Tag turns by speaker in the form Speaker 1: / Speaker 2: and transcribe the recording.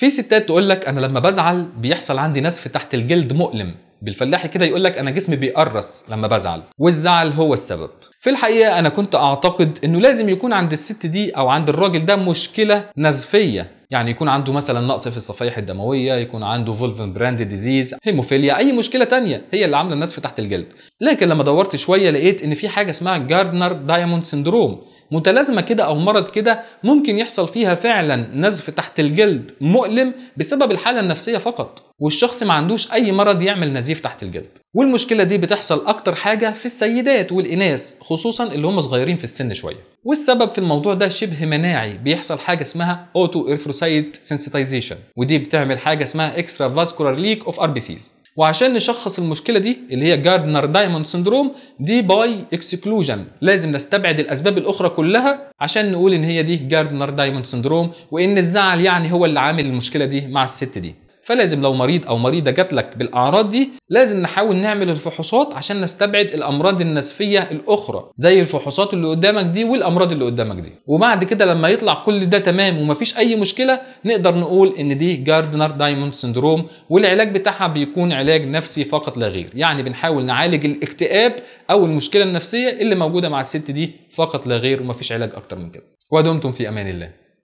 Speaker 1: في ستات تقول لك انا لما بزعل بيحصل عندي نزف تحت الجلد مؤلم بالفلاحي كده يقول لك انا جسمي بيقرص لما بزعل والزعل هو السبب في الحقيقه انا كنت اعتقد انه لازم يكون عند الست دي او عند الراجل ده مشكله نزفيه يعني يكون عنده مثلا نقص في الصفائح الدمويه يكون عنده فولفن براند ديزيز هيموفيليا اي مشكله تانية هي اللي عامله النزف تحت الجلد لكن لما دورت شويه لقيت ان في حاجه اسمها جاردنر دايموند سندروم متلازمه كده او مرض كده ممكن يحصل فيها فعلا نزف تحت الجلد مؤلم بسبب الحاله النفسيه فقط والشخص ما عندوش اي مرض يعمل نزيف تحت الجلد والمشكله دي بتحصل اكتر حاجه في السيدات والاناث خصوصا اللي هم صغيرين في السن شويه والسبب في الموضوع ده شبه مناعي بيحصل حاجه اسمها اوتو ارثروسايت Sensitization ودي بتعمل حاجه اسمها اكسترا فاسكولار ليك اوف ار بي سيز وعشان نشخص المشكله دي اللي هي جاردنر دايموند سندروم دي باي اكسكلوجن لازم نستبعد الاسباب الاخرى كلها عشان نقول ان هي دي جاردنر دايموند سندروم وان الزعل يعني هو اللي عامل المشكله دي مع الست دي فلازم لو مريض او مريضه جات لك بالاعراض دي لازم نحاول نعمل الفحوصات عشان نستبعد الامراض النسفيه الاخرى زي الفحوصات اللي قدامك دي والامراض اللي قدامك دي وبعد كده لما يطلع كل ده تمام ومفيش اي مشكله نقدر نقول ان دي جاردنر دايموند سندروم والعلاج بتاعها بيكون علاج نفسي فقط لا غير يعني بنحاول نعالج الاكتئاب او المشكله النفسيه اللي موجوده مع الست دي فقط لا غير ومفيش علاج اكتر من كده ودمتم في امان الله